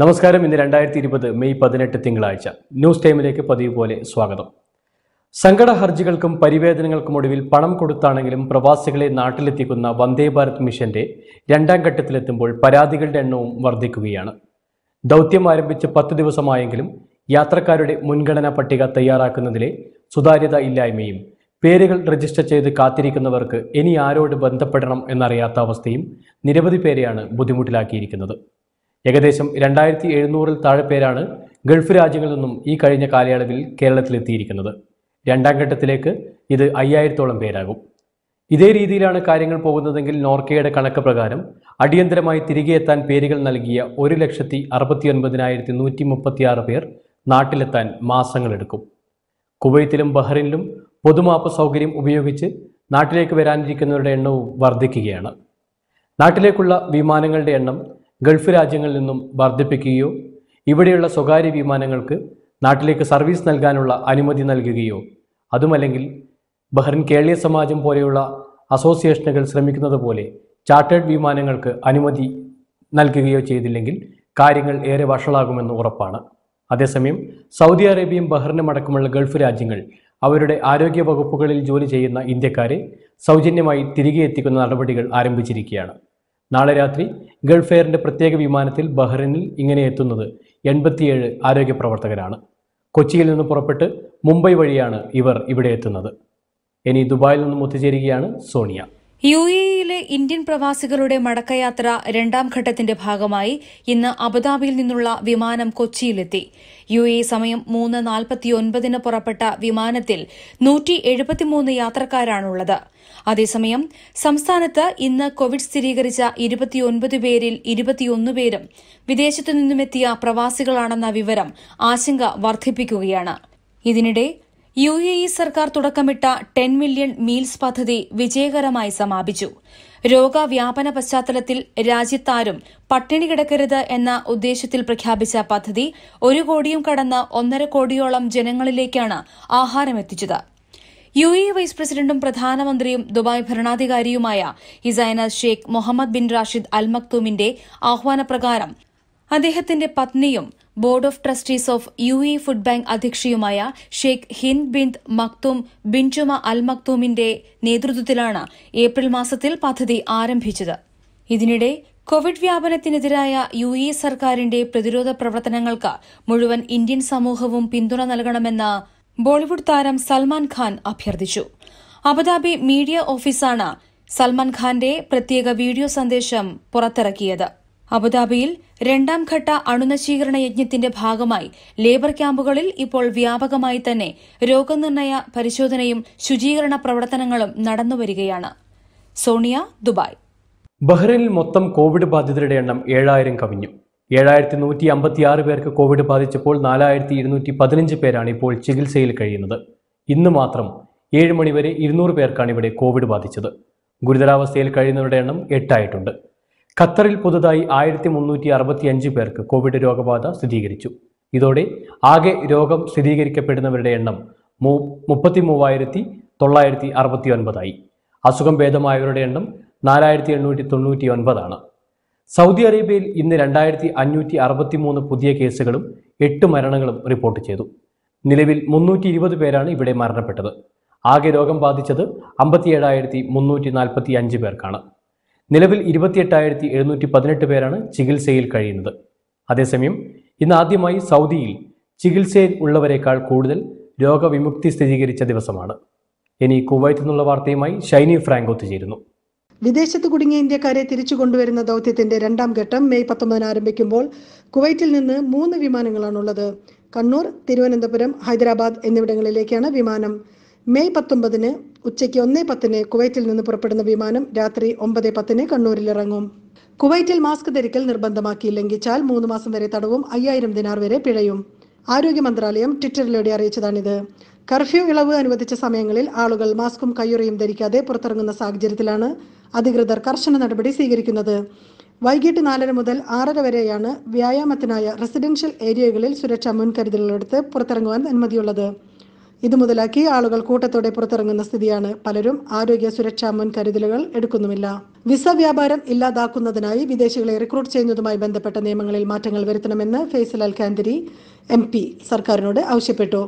നമസ്കാരം ഇന്ന് രണ്ടായിരത്തി ഇരുപത് മെയ് പതിനെട്ട് തിങ്കളാഴ്ച ന്യൂസ് ടൈമിലേക്ക് പതിവ് പോലെ സ്വാഗതം സങ്കട ഹർജികൾക്കും പരിവേദനങ്ങൾക്കും ഒടുവിൽ പണം കൊടുത്താണെങ്കിലും പ്രവാസികളെ നാട്ടിലെത്തിക്കുന്ന വന്ദേ ഭാരത് മിഷന്റെ രണ്ടാം ഘട്ടത്തിലെത്തുമ്പോൾ പരാതികളുടെ എണ്ണവും വർദ്ധിക്കുകയാണ് ദൗത്യം ആരംഭിച്ച് പത്ത് ദിവസമായെങ്കിലും യാത്രക്കാരുടെ മുൻഗണനാ പട്ടിക തയ്യാറാക്കുന്നതിലെ സുതാര്യത ഇല്ലായ്മയും പേരുകൾ രജിസ്റ്റർ ചെയ്ത് കാത്തിരിക്കുന്നവർക്ക് ഇനി ആരോട് ബന്ധപ്പെടണം എന്നറിയാത്ത അവസ്ഥയും നിരവധി പേരെയാണ് ബുദ്ധിമുട്ടിലാക്കിയിരിക്കുന്നത് ഏകദേശം രണ്ടായിരത്തി എഴുന്നൂറിൽ താഴെ പേരാണ് ഗൾഫ് രാജ്യങ്ങളിൽ നിന്നും ഈ കഴിഞ്ഞ കാലയളവിൽ കേരളത്തിലെത്തിയിരിക്കുന്നത് രണ്ടാം ഘട്ടത്തിലേക്ക് ഇത് അയ്യായിരത്തോളം പേരാകും ഇതേ രീതിയിലാണ് കാര്യങ്ങൾ പോകുന്നതെങ്കിൽ നോർക്കയുടെ കണക്ക് പ്രകാരം അടിയന്തരമായി തിരികെ എത്താൻ പേരുകൾ നൽകിയ ഒരു ലക്ഷത്തി അറുപത്തി ഒൻപതിനായിരത്തി നൂറ്റി ആറ് പേർ നാട്ടിലെത്താൻ മാസങ്ങളെടുക്കും കുവൈത്തിലും ബഹ്റിനിലും പൊതുമാപ്പ് സൗകര്യം ഉപയോഗിച്ച് നാട്ടിലേക്ക് വരാനിരിക്കുന്നവരുടെ എണ്ണവും വർദ്ധിക്കുകയാണ് നാട്ടിലേക്കുള്ള വിമാനങ്ങളുടെ എണ്ണം ഗൾഫ് രാജ്യങ്ങളിൽ നിന്നും വർദ്ധിപ്പിക്കുകയോ ഇവിടെയുള്ള സ്വകാര്യ വിമാനങ്ങൾക്ക് നാട്ടിലേക്ക് സർവീസ് നൽകാനുള്ള അനുമതി നൽകുകയോ അതുമല്ലെങ്കിൽ ബഹ്റിൻ കേരളീയ സമാജം പോലെയുള്ള അസോസിയേഷനുകൾ ശ്രമിക്കുന്നത് പോലെ ചാർട്ടേഡ് വിമാനങ്ങൾക്ക് അനുമതി നൽകുകയോ ചെയ്തില്ലെങ്കിൽ കാര്യങ്ങൾ ഏറെ വഷളാകുമെന്ന് ഉറപ്പാണ് അതേസമയം സൗദി അറേബ്യയും ബഹ്റിനും അടക്കമുള്ള ഗൾഫ് രാജ്യങ്ങൾ അവരുടെ ആരോഗ്യ വകുപ്പുകളിൽ ജോലി ചെയ്യുന്ന ഇന്ത്യക്കാരെ സൗജന്യമായി തിരികെ എത്തിക്കുന്ന നടപടികൾ ആരംഭിച്ചിരിക്കുകയാണ് നാളെ രാത്രി ഗൾഫ് എയറിൻ്റെ പ്രത്യേക വിമാനത്തിൽ ബഹ്റിനിൽ ഇങ്ങനെ എത്തുന്നത് എൺപത്തിയേഴ് ആരോഗ്യ പ്രവർത്തകരാണ് കൊച്ചിയിൽ നിന്ന് പുറപ്പെട്ട് മുംബൈ വഴിയാണ് ഇവർ ഇവിടെ എത്തുന്നത് ഇനി ദുബായിൽ നിന്നും ഒത്തുചേരുകയാണ് സോണിയ യു എയിലെ ഇന്ത്യൻ പ്രവാസികളുടെ മടക്കയാത്ര രണ്ടാം ഘട്ടത്തിന്റെ ഭാഗമായി ഇന്ന് അബുദാബിയിൽ നിന്നുള്ള വിമാനം കൊച്ചിയിലെത്തി യു എ സമയം മൂന്ന് നാൽപ്പത്തിയൊൻപതിന് പുറപ്പെട്ട വിമാനത്തിൽ നൂറ്റി എഴുപത്തിമൂന്ന് യാത്രക്കാരാണുള്ളത് അതേസമയം സംസ്ഥാനത്ത് ഇന്ന് കോവിഡ് സ്ഥിരീകരിച്ച ഇരുപത്തിയൊൻപത് പേരിൽ ഇരുപത്തിയൊന്ന് പേരും വിദേശത്തുനിന്നുമെത്തിയ പ്രവാസികളാണെന്ന വിവരം ആശങ്ക വർദ്ധിപ്പിക്കുകയാണ് ഇതിനിടെ യു എ ഇ സർക്കാർ തുടക്കമിട്ട ടെൻ മില്യൺ മീൽസ് പദ്ധതി വിജയകരമായി സമാപിച്ചു രോഗവ്യാപന പശ്ചാത്തലത്തിൽ രാജ്യത്താരും പട്ടിണി കിടക്കരുത് എന്ന ഉദ്ദേശത്തിൽ പ്രഖ്യാപിച്ച പദ്ധതി ഒരു കോടിയും കടന്ന് ഒന്നര കോടിയോളം ജനങ്ങളിലേക്കാണ് ആഹാരം എത്തിച്ചത് യു എ വൈസ് പ്രസിഡന്റും പ്രധാനമന്ത്രിയും ദുബായ് ഭരണാധികാരിയുമായ ഇസൈന Sheikh Mohammed bin Rashid Al മക്തൂമിന്റെ ആഹ്വാനപ്രകാരം അദ്ദേഹത്തിന്റെ പത്നിയും board of trustees of U E food bank അധ്യക്ഷയുമായ Sheikh Hind bint Maktoum bin Juma Al മക്തൂമിന്റെ നേതൃത്വത്തിലാണ് ഏപ്രിൽ മാസത്തിൽ പദ്ധതി ആരംഭിച്ചത് ഇതിനിടെ കോവിഡ് വ്യാപനത്തിനെതിരായ യു ഇ സർക്കാരിന്റെ പ്രതിരോധ പ്രവർത്തനങ്ങൾക്ക് മുഴുവൻ ഇന്ത്യൻ സമൂഹവും പിന്തുണ നൽകണമെന്ന് ബോളിവുഡ് താരം സൽമാൻ ഖാൻ അഭ്യർത്ഥിച്ചു അബുദാബി മീഡിയ ഓഫീസാണ് സൽമാൻ ഖാന്റെ പ്രത്യേക വീഡിയോ സന്ദേശം പുറത്തിറക്കിയത് അബുദാബിയിൽ രണ്ടാം ഘട്ട അണുനശീകരണ യജ്ഞത്തിന്റെ ഭാഗമായി ലേബർ ക്യാമ്പുകളിൽ ഇപ്പോൾ വ്യാപകമായി തന്നെ രോഗനിർണയ പരിശോധനയും ശുചീകരണ പ്രവർത്തനങ്ങളും നടന്നുവരികയാണ് സോണിയ ദുബായ് ബഹ്റിനിൽ മൊത്തം കോവിഡ് ബാധിതരുടെ എണ്ണം ഏഴായിരം കവിഞ്ഞു ഏഴായിരത്തി നൂറ്റി അമ്പത്തിയാറ് പേർക്ക് കോവിഡ് ബാധിച്ചപ്പോൾ നാലായിരത്തി ഇരുന്നൂറ്റി പതിനഞ്ച് പേരാണ് ഇപ്പോൾ ചികിത്സയിൽ കഴിയുന്നത് ഇന്ന് മാത്രം ഏഴ് മണിവരെ ഇരുന്നൂറ് പേർക്കാണ് ഇവിടെ കോവിഡ് ബാധിച്ചത് ഗുരുതരാവസ്ഥയിൽ കഴിയുന്നവരുടെ എണ്ണം എട്ടായിട്ടുണ്ട് ഖത്തറിൽ പുതുതായി ആയിരത്തി മുന്നൂറ്റി അറുപത്തി അഞ്ച് പേർക്ക് കോവിഡ് രോഗബാധ സ്ഥിരീകരിച്ചു ഇതോടെ ആകെ രോഗം സ്ഥിരീകരിക്കപ്പെടുന്നവരുടെ എണ്ണം മൂ മുപ്പത്തി മൂവായിരത്തി തൊള്ളായിരത്തി അറുപത്തി ഒൻപതായി അസുഖം ഭേദമായവരുടെ എണ്ണം നാലായിരത്തി എണ്ണൂറ്റി തൊണ്ണൂറ്റി ഒൻപതാണ് സൗദി അറേബ്യയിൽ ഇന്ന് രണ്ടായിരത്തി അഞ്ഞൂറ്റി അറുപത്തി മൂന്ന് പുതിയ കേസുകളും എട്ട് മരണങ്ങളും റിപ്പോർട്ട് ചെയ്തു നിലവിൽ മുന്നൂറ്റി ഇരുപത് പേരാണ് ഇവിടെ മരണപ്പെട്ടത് ആകെ രോഗം ബാധിച്ചത് അമ്പത്തി ഏഴായിരത്തി മുന്നൂറ്റി നാൽപ്പത്തി അഞ്ച് പേർക്കാണ് നിലവിൽ ഇരുപത്തിയെട്ടായിരത്തി എഴുന്നൂറ്റി പതിനെട്ട് പേരാണ് ചികിത്സയിൽ കഴിയുന്നത് അതേസമയം ഇന്ന് ആദ്യമായി സൗദിയിൽ ചികിത്സയിൽ ഉള്ളവരെക്കാൾ കൂടുതൽ രോഗവിമുക്തി സ്ഥിരീകരിച്ച ദിവസമാണ് ഇനി കുവൈത്ത് നിന്നുള്ള വാർത്തയുമായി ഷൈനി ഫ്രാങ്ക് ഒത്തുചേരുന്നു വിദേശത്ത് കുടുങ്ങിയ ഇന്ത്യക്കാരെ തിരിച്ചു കൊണ്ടുവരുന്ന ദൗത്യത്തിന്റെ രണ്ടാം ഘട്ടം മെയ് പത്തൊമ്പതിന് ആരംഭിക്കുമ്പോൾ കുവൈറ്റിൽ നിന്ന് മൂന്ന് വിമാനങ്ങളാണുള്ളത് കണ്ണൂർ തിരുവനന്തപുരം ഹൈദരാബാദ് എന്നിവിടങ്ങളിലേക്കാണ് വിമാനം മെയ് പത്തൊമ്പതിന് ഉച്ചയ്ക്ക് ഒന്നേ പത്തിന് കുവൈറ്റിൽ നിന്ന് പുറപ്പെടുന്ന വിമാനം രാത്രി ഒമ്പത് പത്തിന് കണ്ണൂരിൽ ഇറങ്ങും കുവൈറ്റിൽ മാസ്ക് ധരിക്കൽ നിർബന്ധമാക്കി ലംഘിച്ചാൽ മൂന്ന് മാസം വരെ തടവും അയ്യായിരം ദിനാർ വരെ പിഴയും ആരോഗ്യ മന്ത്രാലയം ട്വിറ്ററിലൂടെ അറിയിച്ചതാണിത് കർഫ്യൂ ഇളവ് അനുവദിച്ച സമയങ്ങളിൽ ആളുകൾ മാസ്കും കയ്യുറയും ധരിക്കാതെ പുറത്തിറങ്ങുന്ന സാഹചര്യത്തിലാണ് അധികൃതർ കർശന നടപടി സ്വീകരിക്കുന്നത് വൈകിട്ട് നാലര മുതൽ ആറര വരെയാണ് വ്യായാമത്തിനായ റെസിഡൻഷ്യൽ ഏരിയകളിൽ സുരക്ഷാ മുൻകരുതലെടുത്ത് പുറത്തിറങ്ങുവാൻ അനുമതിയുള്ളത് ഇത് മുതലാക്കി ആളുകൾ കൂട്ടത്തോടെ പുറത്തിറങ്ങുന്ന സ്ഥിതിയാണ് പലരും ആരോഗ്യ സുരക്ഷാ മുൻകരുതലുകൾ എടുക്കുന്നുമില്ല വിസ വ്യാപാരം ഇല്ലാതാക്കുന്നതിനായി വിദേശികളെ റിക്രൂട്ട് ചെയ്യുന്നതുമായി ബന്ധപ്പെട്ട നിയമങ്ങളിൽ മാറ്റങ്ങൾ വരുത്തണമെന്ന് ഫൈസൽ അൽ കാന്തിരി എം സർക്കാരിനോട് ആവശ്യപ്പെട്ടു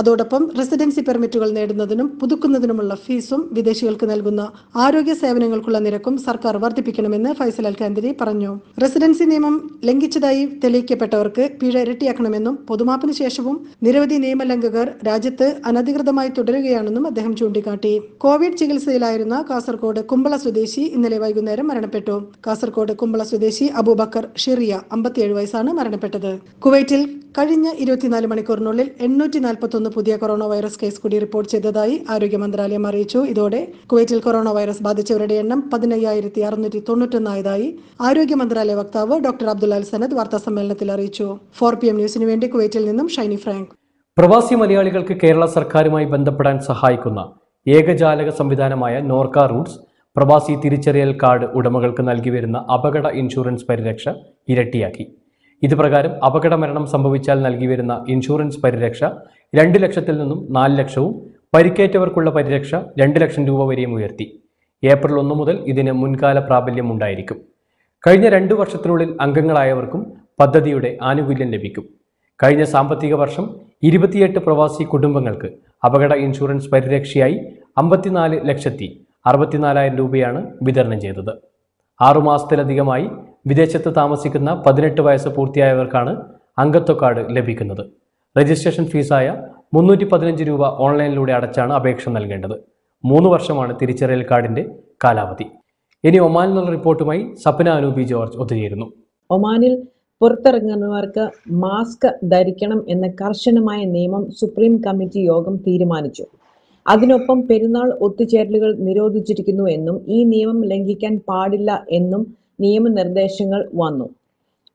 അതോടൊപ്പം റെസിഡൻസി പെർമിറ്റുകൾ നേടുന്നതിനും പുതുക്കുന്നതിനുമുള്ള ഫീസും വിദേശികൾക്ക് നൽകുന്ന ആരോഗ്യ സേവനങ്ങൾക്കുള്ള നിരക്കും സർക്കാർ വർദ്ധിപ്പിക്കണമെന്ന് ഫൈസൽ കാന്തിരി പറഞ്ഞു റെസിഡൻസി നിയമം ലംഘിച്ചതായി തെളിയിക്കപ്പെട്ടവർക്ക് പിഴ ഇരട്ടിയാക്കണമെന്നും പൊതുമാപ്പിന് ശേഷവും നിരവധി നിയമലംഘകർ രാജ്യത്ത് അനധികൃതമായി തുടരുകയാണെന്നും അദ്ദേഹം ചൂണ്ടിക്കാട്ടി കോവിഡ് ചികിത്സയിലായിരുന്ന കാസർകോട് കുമ്പള സ്വദേശി ഇന്നലെ വൈകുന്നേരം മരണപ്പെട്ടു കാസർകോട് കുമ്പള സ്വദേശി അബൂബക്കർ ഷിറിയ അമ്പത്തിയേഴ് വയസ്സാണ് മരണപ്പെട്ടത് കുവൈറ്റിൽ കഴിഞ്ഞ ഇരുപത്തിനാല് മണിക്കൂറിനുള്ളിൽ എണ്ണൂറ്റി നാൽപ്പത്തൊന്ന് പുതിയ കൊറോണ വൈറസ് കേസ് കൂടി റിപ്പോർട്ട് ചെയ്തതായി ആരോഗ്യ മന്ത്രാലയം അറിയിച്ചു ഇതോടെ കുവൈറ്റിൽ കൊറോണ വൈറസ് ബാധിച്ചവരുടെ എണ്ണം പതിനയ്യായിരത്തി അറുന്നൂറ്റി തൊണ്ണൂറ്റൊന്നായതായി ആരോഗ്യ മന്ത്രാലയ വക്താവ് ഡോക്ടർ അബ്ദുൽ അൽ സനദ് വാർത്താ സമ്മേളനത്തിൽ അറിയിച്ചു ഫോർ പി എം ന്യൂസിന് വേണ്ടി കുവൈറ്റിൽ നിന്നും ഷൈനി ഫ്രാങ്ക് പ്രവാസി മലയാളികൾക്ക് കേരള സർക്കാരുമായി ബന്ധപ്പെടാൻ സഹായിക്കുന്ന ഏകജാലക സംവിധാനമായ നോർക്ക റൂട്ട്സ് പ്രവാസി തിരിച്ചറിയൽ കാർഡ് ഉടമകൾക്ക് നൽകി വരുന്ന അപകട ഇൻഷുറൻസ് പരിരക്ഷ ഇരട്ടിയാക്കി ഇത് പ്രകാരം അപകട മരണം സംഭവിച്ചാൽ നൽകി വരുന്ന ഇൻഷുറൻസ് പരിരക്ഷ രണ്ട് ലക്ഷത്തിൽ നിന്നും നാല് ലക്ഷവും പരിക്കേറ്റവർക്കുള്ള പരിരക്ഷ രണ്ട് ലക്ഷം രൂപ വരെയും ഉയർത്തി ഏപ്രിൽ ഒന്ന് മുതൽ ഇതിന് മുൻകാല പ്രാബല്യം ഉണ്ടായിരിക്കും കഴിഞ്ഞ രണ്ട് വർഷത്തിനുള്ളിൽ അംഗങ്ങളായവർക്കും പദ്ധതിയുടെ ആനുകൂല്യം ലഭിക്കും കഴിഞ്ഞ സാമ്പത്തിക വർഷം ഇരുപത്തിയെട്ട് പ്രവാസി കുടുംബങ്ങൾക്ക് അപകട ഇൻഷുറൻസ് പരിരക്ഷയായി അമ്പത്തിനാല് ലക്ഷത്തി അറുപത്തിനാലായിരം രൂപയാണ് വിതരണം ചെയ്തത് ആറുമാസത്തിലധികമായി വിദേശത്ത് താമസിക്കുന്ന പതിനെട്ട് വയസ്സ് പൂർത്തിയായവർക്കാണ് അംഗത്വ കാർഡ് ലഭിക്കുന്നത് രജിസ്ട്രേഷൻ ഫീസായ മുന്നൂറ്റി പതിനഞ്ച് രൂപ ഓൺലൈനിലൂടെ അടച്ചാണ് അപേക്ഷ നൽകേണ്ടത് മൂന്ന് വർഷമാണ് തിരിച്ചറിയൽ കാർഡിന്റെ കാലാവധി ഇനി ഒമാനിൽ നിന്നുള്ള റിപ്പോർട്ടുമായി സപ്ന അനൂപി ജോർജ് ഒത്തുചേരുന്നു ഒമാനിൽ പുറത്തിറങ്ങുന്നവർക്ക് മാസ്ക് ധരിക്കണം എന്ന കർശനമായ നിയമം സുപ്രീം കമ്മിറ്റി യോഗം തീരുമാനിച്ചു അതിനൊപ്പം പെരുന്നാൾ ഒത്തുചേരലുകൾ നിരോധിച്ചിരിക്കുന്നു എന്നും ഈ നിയമം ലംഘിക്കാൻ പാടില്ല എന്നും നിയമനിർദ്ദേശങ്ങൾ വന്നു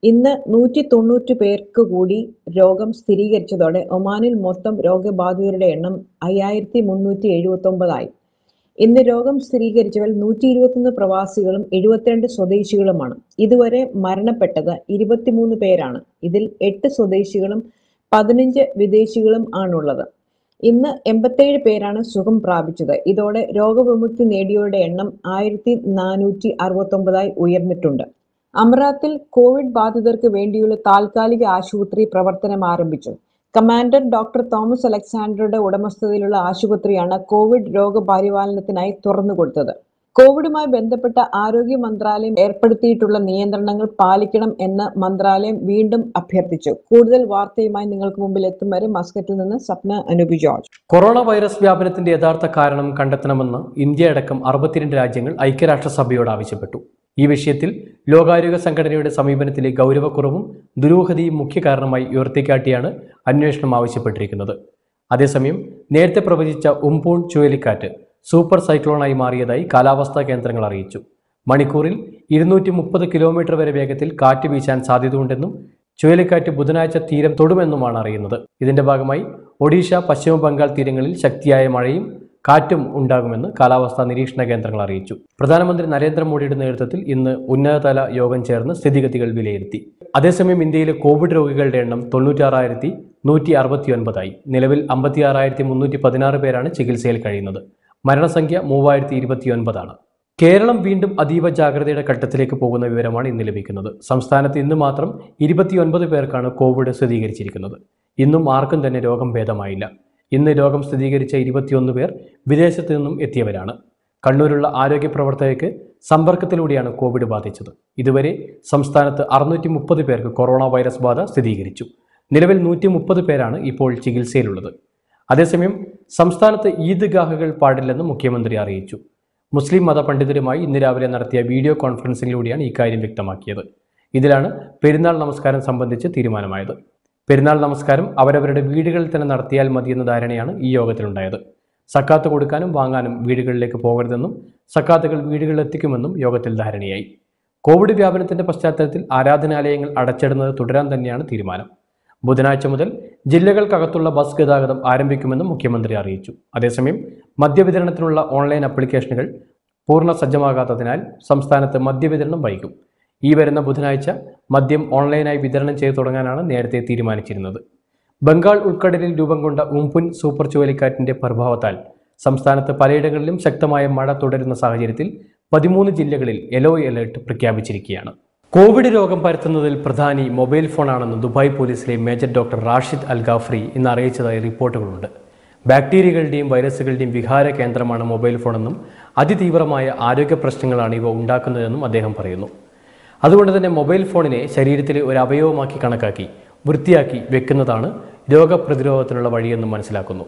ഇന്ന് നൂറ്റി തൊണ്ണൂറ്റ് പേർക്ക് കൂടി രോഗം സ്ഥിരീകരിച്ചതോടെ ഒമാനിൽ മൊത്തം രോഗബാധിതരുടെ എണ്ണം അയ്യായിരത്തി മുന്നൂറ്റി എഴുപത്തി ഒമ്പതായി ഇന്ന് രോഗം സ്ഥിരീകരിച്ചവർ നൂറ്റി ഇരുപത്തൊന്ന് പ്രവാസികളും എഴുപത്തിരണ്ട് സ്വദേശികളുമാണ് ഇതുവരെ മരണപ്പെട്ടത് ഇരുപത്തിമൂന്ന് പേരാണ് ഇതിൽ എട്ട് സ്വദേശികളും പതിനഞ്ച് വിദേശികളും ആണുള്ളത് ഇന്ന് എൺപത്തേഴ് പേരാണ് സുഖം പ്രാപിച്ചത് ഇതോടെ രോഗവിമുക്തി നേടിയവരുടെ എണ്ണം ആയിരത്തി നാനൂറ്റി ഒമ്പതായി ഉയർന്നിട്ടുണ്ട് അമറാത്തിൽ കോവിഡ് ബാധിതർക്ക് വേണ്ടിയുള്ള താൽക്കാലിക ആശുപത്രി പ്രവർത്തനം ആരംഭിച്ചു കമാൻഡർ ഡോക്ടർ തോമസ് അലക്സാണ്ടറുടെ ഉടമസ്ഥതയിലുള്ള ആശുപത്രിയാണ് കോവിഡ് രോഗപരിപാലനത്തിനായി തുറന്നുകൊടുത്തത് കോവിഡുമായി ബന്ധപ്പെട്ട ആരോഗ്യ മന്ത്രാലയം ഏർപ്പെടുത്തിയിട്ടുള്ള നിയന്ത്രണങ്ങൾ പാലിക്കണം എന്ന് മന്ത്രാലയം വീണ്ടും അഭ്യർത്ഥിച്ചു കൂടുതൽ വാർത്തയുമായി നിങ്ങൾക്ക് മുമ്പിൽ എത്തും വരെ മസ്കറ്റിൽ നിന്ന് സ്വപ്ന അനുപി ജോർജ് കൊറോണ വൈറസ് വ്യാപനത്തിന്റെ യഥാർത്ഥ കാരണം കണ്ടെത്തണമെന്ന് ഇന്ത്യ അടക്കം അറുപത്തിരണ്ട് രാജ്യങ്ങൾ ഐക്യരാഷ്ട്രസഭയോട് ആവശ്യപ്പെട്ടു ഈ വിഷയത്തിൽ ലോകാരോഗ്യ സംഘടനയുടെ സമീപനത്തിലെ ഗൗരവക്കുറവും ദുരൂഹതയും മുഖ്യ കാരണമായി ഉയർത്തിക്കാട്ടിയാണ് അന്വേഷണം ആവശ്യപ്പെട്ടിരിക്കുന്നത് അതേസമയം നേരത്തെ പ്രവചിച്ച ഉംപൂൺ ചുഴലിക്കാറ്റ് സൂപ്പർ സൈക്ലോണായി മാറിയതായി കാലാവസ്ഥാ കേന്ദ്രങ്ങൾ അറിയിച്ചു മണിക്കൂറിൽ ഇരുന്നൂറ്റി മുപ്പത് കിലോമീറ്റർ വരെ വേഗത്തിൽ കാറ്റ് വീശാൻ സാധ്യതയുണ്ടെന്നും ചുഴലിക്കാറ്റ് ബുധനാഴ്ച തീരം തൊടുമെന്നുമാണ് അറിയുന്നത് ഇതിന്റെ ഭാഗമായി ഒഡീഷ പശ്ചിമ ബംഗാൾ തീരങ്ങളിൽ ശക്തിയായ മഴയും കാറ്റും ഉണ്ടാകുമെന്ന് കാലാവസ്ഥാ നിരീക്ഷണ കേന്ദ്രങ്ങൾ അറിയിച്ചു പ്രധാനമന്ത്രി നരേന്ദ്രമോദിയുടെ നേതൃത്വത്തിൽ ഇന്ന് ഉന്നതതല യോഗം ചേർന്ന് സ്ഥിതിഗതികൾ വിലയിരുത്തി അതേസമയം ഇന്ത്യയിലെ കോവിഡ് രോഗികളുടെ എണ്ണം തൊണ്ണൂറ്റാറായിരത്തി നൂറ്റി അറുപത്തിയൊൻപതായി നിലവിൽ ആറായിരത്തി മുന്നൂറ്റി പതിനാറ് പേരാണ് ചികിത്സയിൽ കഴിയുന്നത് മരണസംഖ്യ മൂവായിരത്തി ഇരുപത്തിയൊൻപതാണ് കേരളം വീണ്ടും അതീവ ജാഗ്രതയുടെ ഘട്ടത്തിലേക്ക് പോകുന്ന വിവരമാണ് ഇന്ന് ലഭിക്കുന്നത് സംസ്ഥാനത്ത് ഇന്ന് മാത്രം ഇരുപത്തിയൊൻപത് പേർക്കാണ് കോവിഡ് സ്ഥിരീകരിച്ചിരിക്കുന്നത് ഇന്നും ആർക്കും തന്നെ രോഗം ഭേദമായില്ല ഇന്ന് രോഗം സ്ഥിരീകരിച്ച ഇരുപത്തിയൊന്ന് പേർ വിദേശത്തു നിന്നും എത്തിയവരാണ് കണ്ണൂരുള്ള ആരോഗ്യ പ്രവർത്തകർക്ക് സമ്പർക്കത്തിലൂടെയാണ് കോവിഡ് ബാധിച്ചത് ഇതുവരെ സംസ്ഥാനത്ത് അറുന്നൂറ്റി മുപ്പത് പേർക്ക് കൊറോണ വൈറസ് ബാധ സ്ഥിരീകരിച്ചു നിലവിൽ നൂറ്റി മുപ്പത് പേരാണ് ഇപ്പോൾ ചികിത്സയിലുള്ളത് അതേസമയം സംസ്ഥാനത്ത് ഈദ്ഗാഹുകൾ പാടില്ലെന്ന് മുഖ്യമന്ത്രി അറിയിച്ചു മുസ്ലിം മതപണ്ഡിതരുമായി ഇന്ന് രാവിലെ നടത്തിയ വീഡിയോ കോൺഫറൻസിലൂടെയാണ് ഇക്കാര്യം വ്യക്തമാക്കിയത് ഇതിലാണ് പെരുന്നാൾ നമസ്കാരം സംബന്ധിച്ച് തീരുമാനമായത് പെരുന്നാൾ നമസ്കാരം അവരവരുടെ വീടുകളിൽ തന്നെ നടത്തിയാൽ മതിയെന്ന ധാരണയാണ് ഈ യോഗത്തിലുണ്ടായത് സക്കാത്ത് കൊടുക്കാനും വാങ്ങാനും വീടുകളിലേക്ക് പോകരുതെന്നും സക്കാത്തുകൾ വീടുകളിലെത്തിക്കുമെന്നും യോഗത്തിൽ ധാരണയായി കോവിഡ് വ്യാപനത്തിന്റെ പശ്ചാത്തലത്തിൽ ആരാധനാലയങ്ങൾ അടച്ചിടുന്നത് തുടരാൻ തന്നെയാണ് തീരുമാനം ബുധനാഴ്ച മുതൽ ജില്ലകൾക്കകത്തുള്ള ബസ് ഗതാഗതം ആരംഭിക്കുമെന്നും മുഖ്യമന്ത്രി അറിയിച്ചു അതേസമയം മദ്യവിതരണത്തിനുള്ള ഓൺലൈൻ ആപ്ലിക്കേഷനുകൾ പൂർണ്ണ സജ്ജമാകാത്തതിനാൽ സംസ്ഥാനത്ത് മദ്യവിതരണം വൈകും ഈ വരുന്ന ബുധനാഴ്ച മദ്യം ഓൺലൈനായി വിതരണം ചെയ്തു തുടങ്ങാനാണ് നേരത്തെ തീരുമാനിച്ചിരുന്നത് ബംഗാൾ ഉൾക്കടലിൽ രൂപം കൊണ്ട ഉംപുൻ സൂപ്പർ ചുഴലിക്കാറ്റിന്റെ പ്രഭാവത്താൽ സംസ്ഥാനത്ത് പലയിടങ്ങളിലും ശക്തമായ മഴ തുടരുന്ന സാഹചര്യത്തിൽ പതിമൂന്ന് ജില്ലകളിൽ യെല്ലോ അലേർട്ട് പ്രഖ്യാപിച്ചിരിക്കുകയാണ് കോവിഡ് രോഗം പരത്തുന്നതിൽ പ്രധാനി മൊബൈൽ ഫോണാണെന്ന് ദുബായ് പോലീസിലെ major doctor Rashid Al Ghafri ഇന്ന് അറിയിച്ചതായി റിപ്പോർട്ടുകളുണ്ട് ബാക്ടീരിയകളുടെയും വൈറസുകളുടെയും വിഹാര കേന്ദ്രമാണ് മൊബൈൽ ഫോണെന്നും അതിതീവ്രമായ ആരോഗ്യ പ്രശ്നങ്ങളാണ് ഇവ ഉണ്ടാക്കുന്നതെന്നും അദ്ദേഹം പറയുന്നു അതുകൊണ്ട് തന്നെ മൊബൈൽ ഫോണിനെ ശരീരത്തിലെ ഒരു അവയവമാക്കി കണക്കാക്കി വൃത്തിയാക്കി വെക്കുന്നതാണ് രോഗപ്രതിരോധത്തിനുള്ള വഴിയെന്നും മനസ്സിലാക്കുന്നു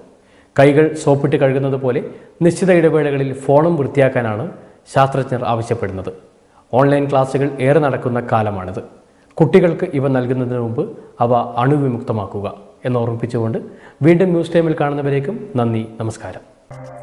കൈകൾ സോപ്പിട്ട് കഴുകുന്നത് പോലെ നിശ്ചിത ഇടവേളകളിൽ ഫോണും വൃത്തിയാക്കാനാണ് ശാസ്ത്രജ്ഞർ ആവശ്യപ്പെടുന്നത് ഓൺലൈൻ ക്ലാസുകൾ ഏറെ നടക്കുന്ന കാലമാണിത് കുട്ടികൾക്ക് ഇവ നൽകുന്നതിന് മുമ്പ് അവ അണുവിമുക്തമാക്കുക എന്ന് ഓർമ്മിപ്പിച്ചുകൊണ്ട് വീണ്ടും ന്യൂസ് ടൈമിൽ കാണുന്നവരേക്കും നന്ദി നമസ്കാരം